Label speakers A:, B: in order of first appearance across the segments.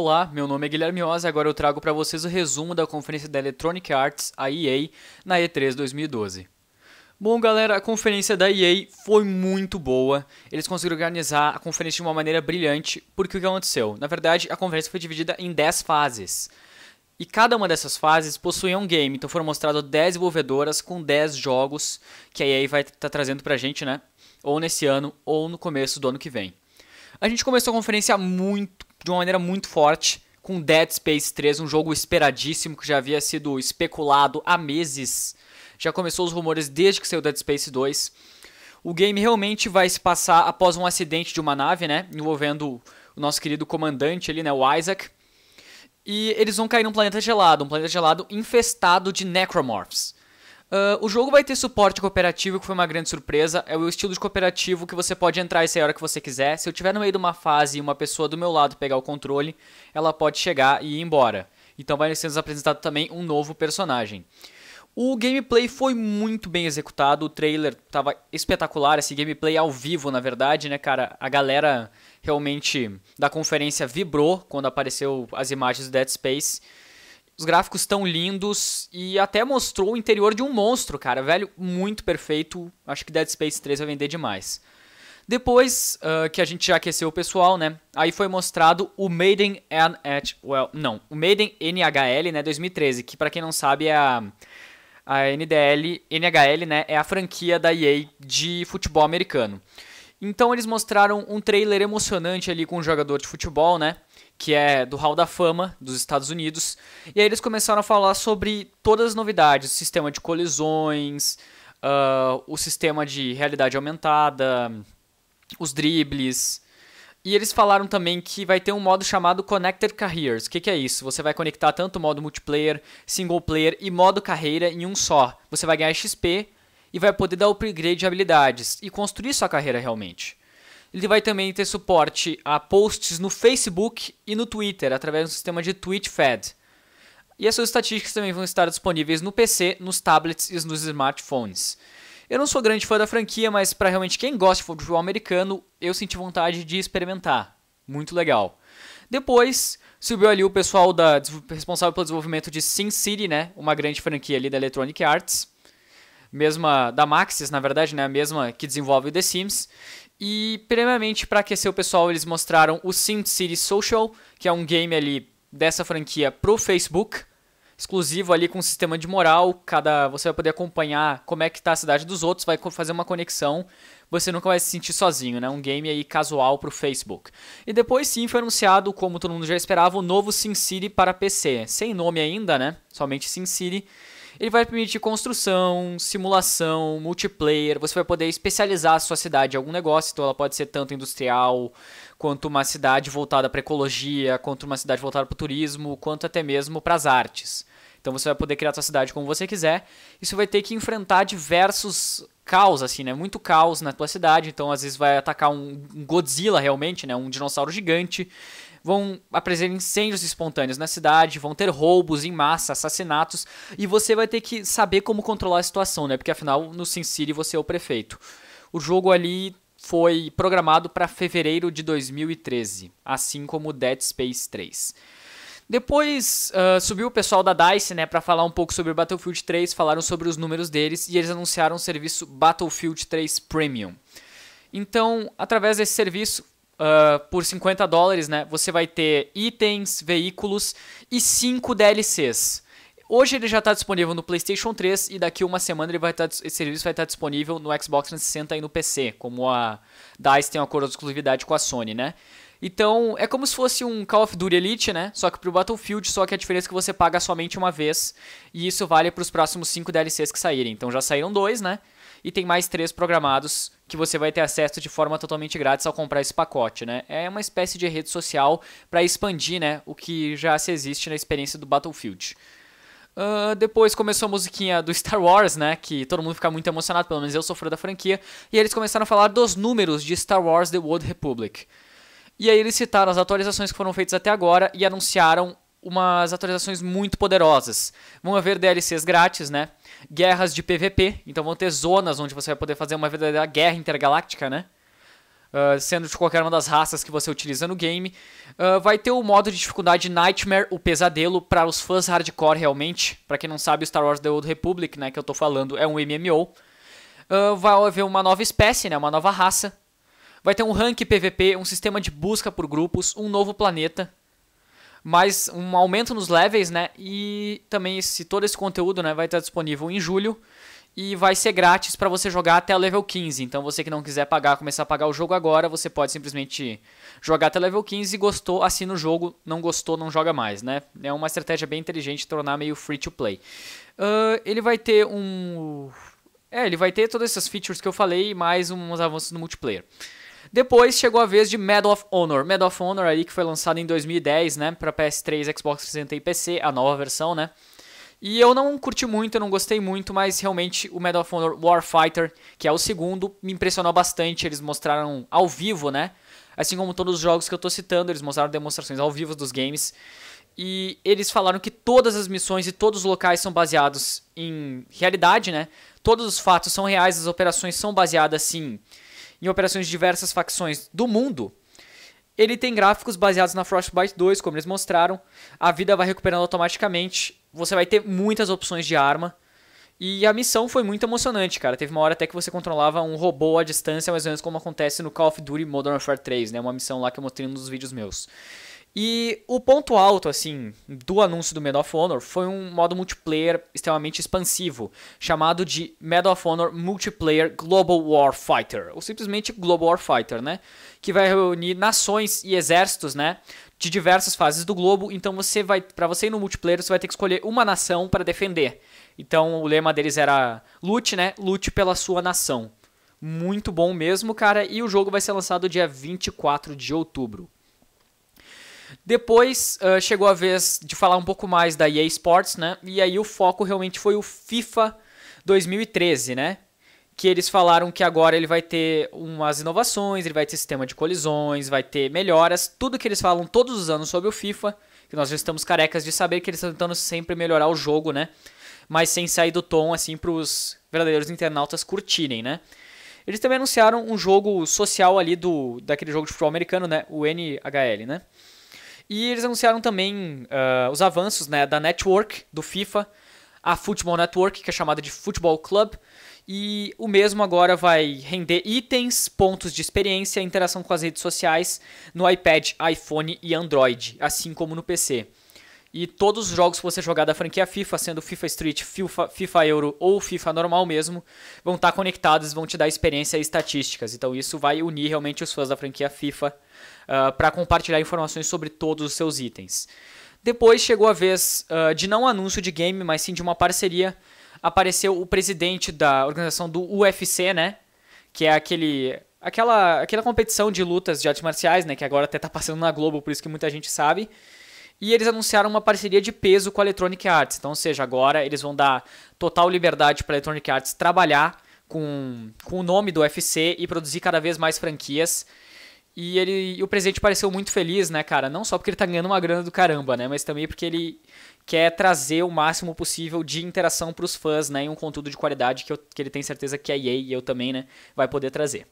A: Olá, meu nome é Guilherme Oz e agora eu trago para vocês o resumo da conferência da Electronic Arts, a EA, na E3 2012. Bom, galera, a conferência da EA foi muito boa. Eles conseguiram organizar a conferência de uma maneira brilhante, porque o que aconteceu? Na verdade, a conferência foi dividida em 10 fases. E cada uma dessas fases possuía um game, então foram mostradas 10 desenvolvedoras com 10 jogos que a EA vai estar tá trazendo pra gente, né? Ou nesse ano, ou no começo do ano que vem. A gente começou a conferência muito de uma maneira muito forte com Dead Space 3, um jogo esperadíssimo que já havia sido especulado há meses. Já começou os rumores desde que saiu Dead Space 2. O game realmente vai se passar após um acidente de uma nave, né, envolvendo o nosso querido comandante ali, né, o Isaac. E eles vão cair num planeta gelado, um planeta gelado infestado de necromorphs. Uh, o jogo vai ter suporte cooperativo, que foi uma grande surpresa. É o estilo de cooperativo que você pode entrar e sair a hora que você quiser. Se eu estiver no meio de uma fase e uma pessoa do meu lado pegar o controle, ela pode chegar e ir embora. Então vai ser apresentado também um novo personagem. O gameplay foi muito bem executado, o trailer estava espetacular, esse gameplay ao vivo, na verdade, né, cara? A galera realmente da conferência vibrou quando apareceu as imagens do Dead Space. Os gráficos tão lindos e até mostrou o interior de um monstro, cara. Velho, muito perfeito. Acho que Dead Space 3 vai vender demais. Depois uh, que a gente já aqueceu o pessoal, né? Aí foi mostrado o Maiden well, não, o Maiden NHL, né, 2013, que para quem não sabe é a a NDL, NHL, né, é a franquia da EA de futebol americano. Então eles mostraram um trailer emocionante ali com um jogador de futebol, né? que é do Hall da Fama dos Estados Unidos. E aí eles começaram a falar sobre todas as novidades, o sistema de colisões, uh, o sistema de realidade aumentada, os dribles. E eles falaram também que vai ter um modo chamado Connected Careers. O que, que, é isso? Você vai conectar tanto o modo multiplayer, single player e modo carreira em um só. Você vai ganhar XP e vai poder dar upgrade de habilidades e construir sua carreira realmente. Ele vai também ter suporte a posts no Facebook e no Twitter, através do sistema de TweetFed. E essas estatísticas também vão estar disponíveis no PC, nos tablets e nos smartphones. Eu não sou grande fã da franquia, mas para realmente quem gosta de futebol americano, eu senti vontade de experimentar. Muito legal. Depois, subiu ali o pessoal da, responsável pelo desenvolvimento de Sin City, né? Uma grande franquia ali da Electronic Arts. Mesma da Maxis, na verdade, né? A mesma que desenvolve o The Sims. E, primeiramente, para aquecer o pessoal, eles mostraram o SimCity Social, que é um game ali dessa franquia pro Facebook, exclusivo ali com um sistema de moral, cada você vai poder acompanhar como é que tá a cidade dos outros, vai fazer uma conexão, você nunca vai se sentir sozinho, né? Um game aí casual pro Facebook. E depois sim foi anunciado, como todo mundo já esperava, o novo SimCity para PC, sem nome ainda, né? Somente SimCity. City ele vai permitir construção, simulação, multiplayer. Você vai poder especializar a sua cidade em algum negócio, então ela pode ser tanto industrial, quanto uma cidade voltada para ecologia, quanto uma cidade voltada para o turismo, quanto até mesmo para as artes. Então você vai poder criar sua cidade como você quiser. Isso vai ter que enfrentar diversos caos, assim, né? Muito caos na tua cidade. Então, às vezes, vai atacar um Godzilla realmente, né? Um dinossauro gigante vão aparecer incêndios espontâneos na cidade, vão ter roubos em massa, assassinatos, e você vai ter que saber como controlar a situação, né? Porque afinal, no Sin City você é o prefeito. O jogo ali foi programado para fevereiro de 2013, assim como Dead Space 3. Depois uh, subiu o pessoal da DICE, né, para falar um pouco sobre Battlefield 3, falaram sobre os números deles e eles anunciaram o serviço Battlefield 3 Premium. Então, através desse serviço, Uh, por 50 dólares, né? Você vai ter itens, veículos e 5 DLCs. Hoje ele já está disponível no PlayStation 3 e daqui uma semana ele vai tá, esse serviço vai estar tá disponível no Xbox 360 e no PC, como a DICE tem um acordo de exclusividade com a Sony, né? Então, é como se fosse um Call of Duty Elite, né? Só que pro Battlefield, só que a diferença é que você paga somente uma vez. E isso vale para os próximos 5 DLCs que saírem. Então já saíram dois, né? e tem mais três programados que você vai ter acesso de forma totalmente grátis ao comprar esse pacote, né? É uma espécie de rede social para expandir, né, o que já se existe na experiência do Battlefield. Uh, depois começou a musiquinha do Star Wars, né? Que todo mundo fica muito emocionado, pelo menos eu sofro da franquia. E eles começaram a falar dos números de Star Wars The Old Republic. E aí eles citaram as atualizações que foram feitas até agora e anunciaram umas atualizações muito poderosas. Vão haver DLCs grátis, né? Guerras de PVP, então vão ter zonas onde você vai poder fazer uma verdadeira guerra intergaláctica, né? Uh, sendo de qualquer uma das raças que você utiliza no game. Uh, vai ter o modo de dificuldade Nightmare, o pesadelo, para os fãs hardcore realmente. Para quem não sabe, o Star Wars The Old Republic, né, que eu tô falando, é um MMO. Uh, ah, vai haver uma nova espécie, né, uma nova raça. Vai ter um rank PVP, um sistema de busca por grupos, um novo planeta, mas um aumento nos levels, né? E também esse, todo esse conteúdo né, vai estar disponível em julho e vai ser grátis para você jogar até o level 15. Então você que não quiser pagar, começar a pagar o jogo agora, você pode simplesmente jogar até level 15, e gostou, assina o jogo, não gostou, não joga mais, né? É uma estratégia bem inteligente tornar meio free to play. Uh, ele vai ter um... É, ele vai ter todas essas features que eu falei, mais uns avanços no multiplayer. Depois chegou a vez de Medal of Honor. Medal of Honor aí que foi lançado em 2010, né, para PS3, Xbox 360 e PC, a nova versão, né? E eu não curti muito, eu não gostei muito, mas realmente o Medal of Honor Warfighter, que é o segundo, me impressionou bastante. Eles mostraram ao vivo, né? Assim como todos os jogos que eu estou citando, eles mostraram demonstrações ao vivo dos games. E eles falaram que todas as missões e todos os locais são baseados em realidade, né? Todos os fatos são reais, as operações são baseadas, sim, em operações de diversas facções do mundo, ele tem gráficos baseados na Frostbite 2, como eles mostraram. A vida vai recuperando automaticamente. Você vai ter muitas opções de arma. E a missão foi muito emocionante, cara. Teve uma hora até que você controlava um robô à distância, mais ou menos como acontece no Call of Duty Modern Warfare 3, né? Uma missão lá que eu mostrei nos vídeos meus. E o ponto alto, assim, do anúncio do Medal of Honor foi um modo multiplayer extremamente expansivo, chamado de Medal of Honor Multiplayer Global Warfighter, ou simplesmente Global Warfighter, né? Que vai reunir nações e exércitos, né? De diversas fases do globo. Então você vai, para você ir no multiplayer, você vai ter que escolher uma nação para defender. Então o lema deles era lute, né? Lute pela sua nação. Muito bom mesmo, cara. E o jogo vai ser lançado dia 24 de outubro. Depois uh, chegou a vez de falar um pouco mais da EA Sports, né? E aí o foco realmente foi o FIFA 2013, né? Que eles falaram que agora ele vai ter umas inovações, ele vai ter sistema de colisões, vai ter melhoras, tudo que eles falam todos os anos sobre o FIFA, que nós já estamos carecas de saber que eles estão tentando sempre melhorar o jogo, né? Mas sem sair do tom, assim, para os verdadeiros internautas curtirem, né? Eles também anunciaram um jogo social ali do daquele jogo de futebol americano, né? O NHL, né? E eles anunciaram também uh, os avanços né, da network do FIFA, a Football Network, que é chamada de Football Club. E o mesmo agora vai render itens, pontos de experiência, interação com as redes sociais no iPad, iPhone e Android, assim como no PC. E todos os jogos que você jogar da franquia FIFA, sendo FIFA Street, FIFA, FIFA Euro ou FIFA normal mesmo, vão estar conectados, vão te dar experiência e estatísticas. Então isso vai unir realmente os fãs da franquia FIFA uh, ah, para compartilhar informações sobre todos os seus itens. Depois chegou a vez uh, de não anúncio de game, mas sim de uma parceria. Apareceu o presidente da organização do UFC, né? Que é aquele aquela, aquela competição de lutas de artes marciais, né? Que agora até tá passando na Globo, por isso que muita gente sabe. E eles anunciaram uma parceria de peso com a Electronic Arts. Então, ou seja, agora eles vão dar total liberdade para a Electronic Arts trabalhar com, com o nome do UFC e produzir cada vez mais franquias. E ele e o presidente pareceu muito feliz, né, cara? Não só porque ele tá ganhando uma grana do caramba, né? Mas também porque ele quer trazer o máximo possível de interação para os fãs, né? E um conteúdo de qualidade que, eu, que ele tem certeza que a EA e eu também, né? Vai poder trazer.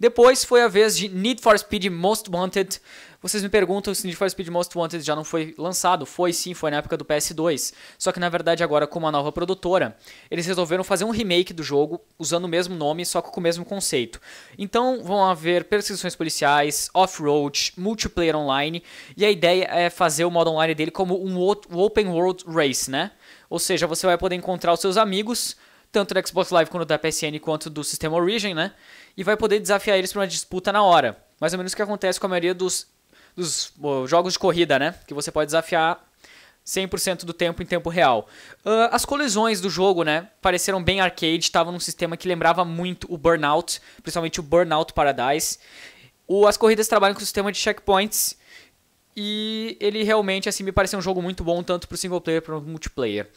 A: Depois foi a vez de Need for Speed Most Wanted. Vocês me perguntam se Need for Speed Most Wanted já não foi lançado. Foi sim, foi na época do PS2. Só que na verdade agora com uma nova produtora, eles resolveram fazer um remake do jogo usando o mesmo nome, só que com o mesmo conceito. Então vão haver perseguições policiais, off-road, multiplayer online, e a ideia é fazer o modo online dele como um open world race, né? Ou seja, você vai poder encontrar os seus amigos tanto do Xbox Live quanto da PSN quanto do sistema Origin, né? e vai poder desafiar eles para uma disputa na hora. Mais ou menos o que acontece com a maioria dos, dos oh, jogos de corrida, né? Que você pode desafiar 100% do tempo em tempo real. Uh, as colisões do jogo, né, pareceram bem arcade, estavam num sistema que lembrava muito o Burnout, principalmente o Burnout Paradise. O, as corridas trabalham com o sistema de checkpoints e ele realmente assim me pareceu um jogo muito bom tanto para o single player quanto para o multiplayer.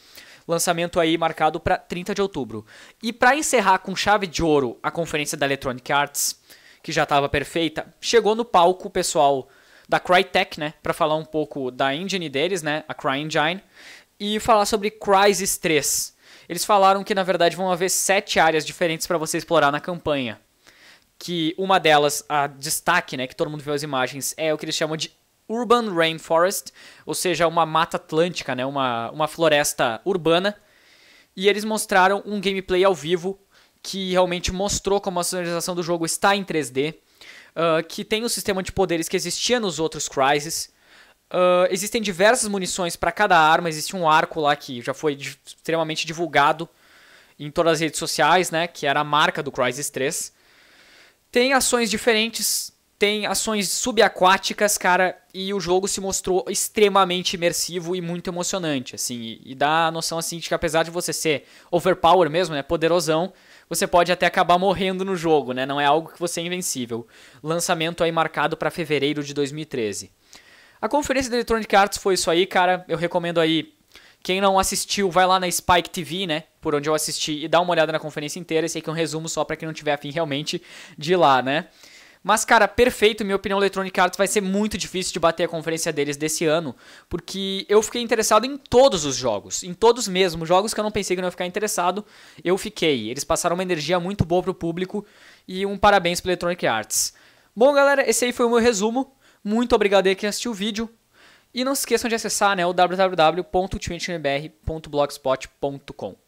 A: Lançamento aí marcado para 30 de outubro. E para encerrar com chave de ouro a conferência da Electronic Arts, que já estava perfeita, chegou no palco o pessoal da Crytek, né, para falar um pouco da engine deles, né, a CryEngine, e falar sobre Crysis 3. Eles falaram que na verdade vão haver sete áreas diferentes para você explorar na campanha. Que uma delas, a destaque, né, que todo mundo viu as imagens, é o que eles chamam de Urban Rainforest, ou seja, uma mata atlântica, né? uma, uma floresta urbana. E eles mostraram um gameplay ao vivo que realmente mostrou como a sonorização do jogo está em 3D, uh, ah, que tem o um sistema de poderes que existia nos outros Crysis. Uh, existem diversas munições para cada arma, existe um arco lá que já foi extremamente divulgado em todas as redes sociais, né? Que era a marca do Crysis 3. Tem ações diferentes tem ações subaquáticas, cara, e o jogo se mostrou extremamente imersivo e muito emocionante, assim, e, e, dá a noção, assim, de que apesar de você ser overpower mesmo, né, poderosão, você pode até acabar morrendo no jogo, né, não é algo que você é invencível. Lançamento aí marcado para fevereiro de 2013. A conferência da Electronic Arts foi isso aí, cara, eu recomendo aí, quem não assistiu, vai lá na Spike TV, né, por onde eu assisti, e dá uma olhada na conferência inteira, esse aqui é um resumo só para quem não tiver afim realmente de ir lá, né. Mas, cara, perfeito. Minha opinião, Electronic Arts vai ser muito difícil de bater a conferência deles desse ano, porque eu fiquei interessado em todos os jogos, em todos mesmo. Jogos que eu não pensei que não ia ficar interessado, eu fiquei. Eles passaram uma energia muito boa pro público e um parabéns pro Electronic Arts. Bom, galera, esse aí foi o meu resumo. Muito obrigado aí que assistiu o vídeo. E não se esqueçam de acessar né, o www.twitchbr.blogspot.com.